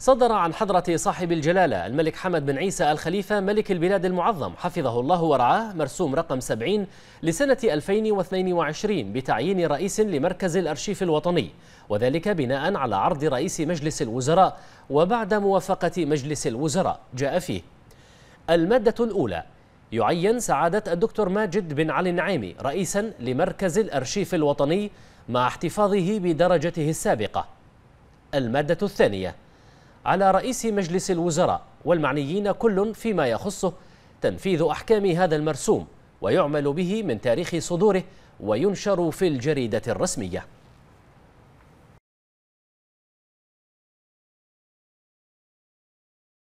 صدر عن حضرة صاحب الجلالة الملك حمد بن عيسى الخليفة ملك البلاد المعظم حفظه الله ورعاه مرسوم رقم 70 لسنة 2022 بتعيين رئيس لمركز الأرشيف الوطني وذلك بناء على عرض رئيس مجلس الوزراء وبعد موافقة مجلس الوزراء جاء فيه المادة الأولى يعين سعادة الدكتور ماجد بن علي النعيمي رئيسا لمركز الأرشيف الوطني مع احتفاظه بدرجته السابقة المادة الثانية على رئيس مجلس الوزراء والمعنيين كل فيما يخصه تنفيذ أحكام هذا المرسوم ويعمل به من تاريخ صدوره وينشر في الجريدة الرسمية